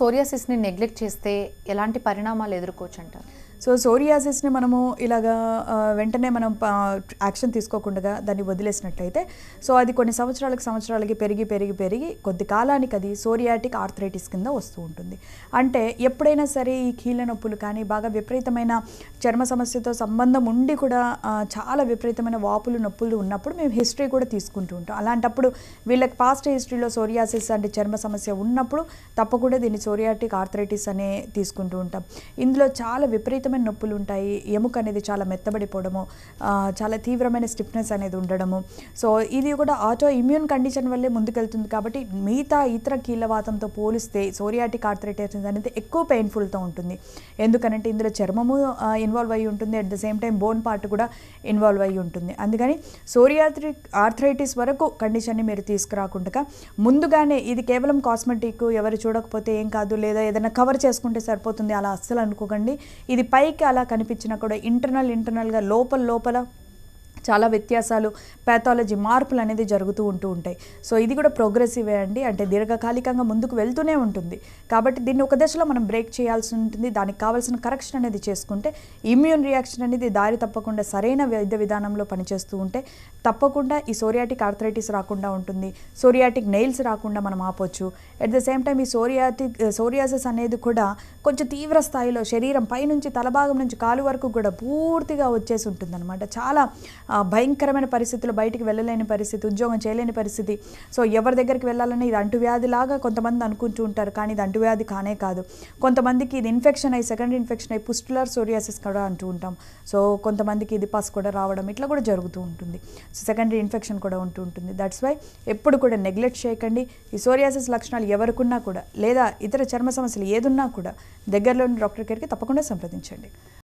సోరియాసిస్ని neglect చేస్తే ఎలాంటి పరిణామాలు ఎదుర్కోవచ్చు అంటారు సో సోరియాసిస్ని మనము ఇలాగా వెంటనే మనం యాక్షన్ తీసుకోకుండా దాన్ని వదిలేసినట్లయితే సో అది కొన్ని సంవత్సరాలకు సంవత్సరాలకి పెరిగి పెరిగి పెరిగి కొద్ది కాలానికి అది సోరియాటిక్ ఆర్థరైటిస్ కింద వస్తూ ఉంటుంది అంటే ఎప్పుడైనా సరే ఈ కీళ్ళ నొప్పులు కానీ బాగా విపరీతమైన చర్మ సమస్యతో సంబంధం ఉండి కూడా చాలా విపరీతమైన వాపులు నొప్పులు ఉన్నప్పుడు మేము హిస్టరీ కూడా తీసుకుంటూ ఉంటాం అలాంటప్పుడు వీళ్ళకి పాస్ట్ హిస్టరీలో సోరియాసిస్ అంటే చర్మ సమస్య ఉన్నప్పుడు తప్పకుండా దీన్ని సోరియాటిక్ ఆర్థరైటిస్ అనే తీసుకుంటూ ఉంటాం ఇందులో చాలా విపరీత విపరీతమైన నొప్పులు ఉంటాయి ఎముక అనేది చాలా మెత్తబడిపోవడము చాలా తీవ్రమైన స్టిఫ్నెస్ అనేది ఉండడము సో ఇది కూడా ఆటో ఇమ్యూన్ కండిషన్ వల్లే ముందుకెళ్తుంది కాబట్టి మిగతా ఇతర కీలవాతంతో పోలిస్తే సోరియాటిక్ ఆర్థరైటిస్ అనేది ఎక్కువ పెయిన్ఫుల్తో ఉంటుంది ఎందుకనంటే ఇందులో చర్మము ఇన్వాల్వ్ అయ్యి ఉంటుంది at the same time bone part కూడా ఇన్వాల్వ్ అయ్యి ఉంటుంది అందుకని సోరియాట్రిక్ ఆర్థరైటిస్ వరకు కండిషన్ని మీరు తీసుకురాకుండా ముందుగానే ఇది కేవలం కాస్మెటిక్ ఎవరు చూడకపోతే ఏం కాదు లేదా ఏదైనా కవర్ చేసుకుంటే సరిపోతుంది అలా అస్సలు అనుకోకండి ఇది పైకి అలా కనిపించినా కూడా ఇంటర్నల్ ఇంటర్నల్గా లోపల లోపల చాలా వ్యత్యాసాలు ప్యాథాలజీ మార్పులు అనేది జరుగుతూ ఉంటూ ఉంటాయి సో ఇది కూడా ప్రోగ్రెసివే అండి అంటే దీర్ఘకాలికంగా ముందుకు వెళ్తూనే ఉంటుంది కాబట్టి దీన్ని ఒక దశలో మనం బ్రేక్ చేయాల్సి ఉంటుంది దానికి కావాల్సిన కరెక్షన్ అనేది చేసుకుంటే ఇమ్యూన్ రియాక్షన్ అనేది దారి తప్పకుండా సరైన వైద్య విధానంలో పనిచేస్తూ ఉంటే తప్పకుండా ఈ సోరియాటిక్ ఆర్థరైటిస్ రాకుండా ఉంటుంది సోరియాటిక్ నెయిల్స్ రాకుండా మనం ఆపొచ్చు అట్ ద సేమ్ టైం ఈ సోరియాటిక్ సోరియాసిస్ అనేది కూడా కొంచెం తీవ్ర స్థాయిలో శరీరం పైనుంచి తలభాగం నుంచి కాలు వరకు కూడా పూర్తిగా వచ్చేసి ఉంటుందన్నమాట చాలా భయంకరమైన పరిస్థితులు బయటికి వెళ్ళలేని పరిస్థితి ఉద్యోగం చేయలేని పరిస్థితి సో ఎవరి దగ్గరికి వెళ్ళాలని ఇది అంటువ్యాధిలాగా కొంతమంది అనుకుంటూ ఉంటారు కానీ ఇది అంటువ్యాధి కానే కాదు కొంతమందికి ఇది ఇన్ఫెక్షన్ అయ్యి సెకండ్ ఇన్ఫెక్షన్ అయ్యి పుస్టులర్ సోరియాసిస్ కూడా అంటూ ఉంటాం సో కొంతమందికి ఇది పస్ కూడా రావడం ఇట్లా కూడా జరుగుతూ ఉంటుంది సో సెకండరీ ఇన్ఫెక్షన్ కూడా ఉంటూ ఉంటుంది దట్స్ వై ఎప్పుడు కూడా నెగ్లెక్ట్ చేయకండి ఈ సోరియాసిస్ లక్షణాలు ఎవరికున్నా కూడా లేదా ఇతర చర్మ సమస్యలు ఏదున్నా కూడా దగ్గరలోని డాక్టర్ కేర్కి తప్పకుండా సంప్రదించండి